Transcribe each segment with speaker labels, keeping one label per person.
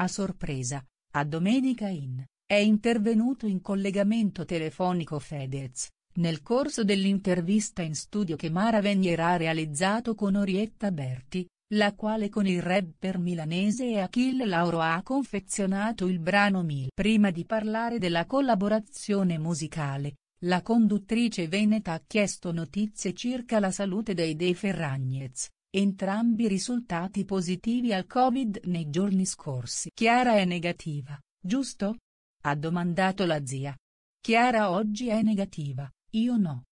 Speaker 1: A sorpresa, a domenica in, è intervenuto in collegamento telefonico Fedez, nel corso dell'intervista in studio che Mara Venier ha realizzato con Orietta Berti, la quale con il rapper milanese e Achille Lauro ha confezionato il brano Mil. Prima di parlare della collaborazione musicale, la conduttrice veneta ha chiesto notizie circa la salute dei De Ferragnez, Entrambi risultati positivi al Covid nei giorni scorsi. Chiara è negativa, giusto? Ha domandato la zia. Chiara oggi è negativa, io no.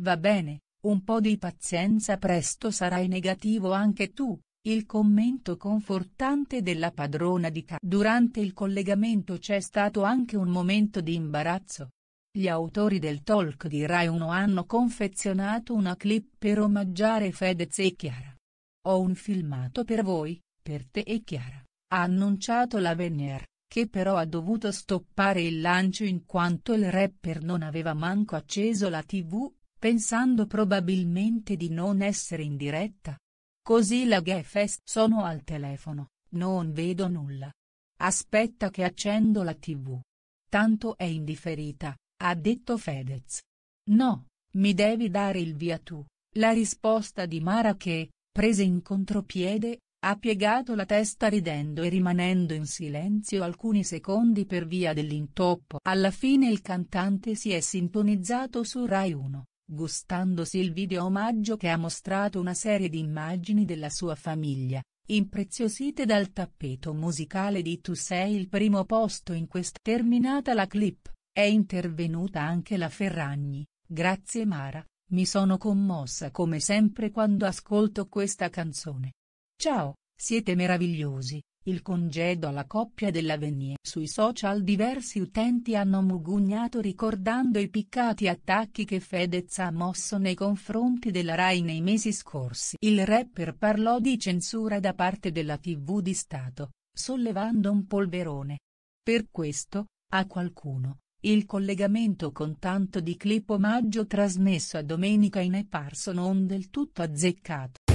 Speaker 1: Va bene, un po' di pazienza presto sarai negativo anche tu, il commento confortante della padrona di K. Durante il collegamento c'è stato anche un momento di imbarazzo. Gli autori del talk di Rai 1 hanno confezionato una clip per omaggiare Fedez e Chiara. Ho un filmato per voi, per te e Chiara, ha annunciato la Venier, che però ha dovuto stoppare il lancio in quanto il rapper non aveva manco acceso la tv, pensando probabilmente di non essere in diretta. Così la Gay sono al telefono, non vedo nulla. Aspetta che accendo la tv. Tanto è indifferita, ha detto Fedez. No, mi devi dare il via tu, la risposta di Mara che, Prese in contropiede, ha piegato la testa ridendo e rimanendo in silenzio alcuni secondi per via dell'intoppo. Alla fine il cantante si è sintonizzato su Rai 1, gustandosi il video omaggio che ha mostrato una serie di immagini della sua famiglia, impreziosite dal tappeto musicale di Tu sei il primo posto in questa. Terminata la clip, è intervenuta anche la Ferragni, grazie Mara, mi sono commossa come sempre quando ascolto questa canzone. Ciao, siete meravigliosi, il congedo alla coppia dell'Avvenir. Sui social diversi utenti hanno mugugnato ricordando i piccati attacchi che Fedez ha mosso nei confronti della Rai nei mesi scorsi. Il rapper parlò di censura da parte della TV di Stato, sollevando un polverone. Per questo, a qualcuno, il collegamento con tanto di clip omaggio trasmesso a domenica in è parso non del tutto azzeccato.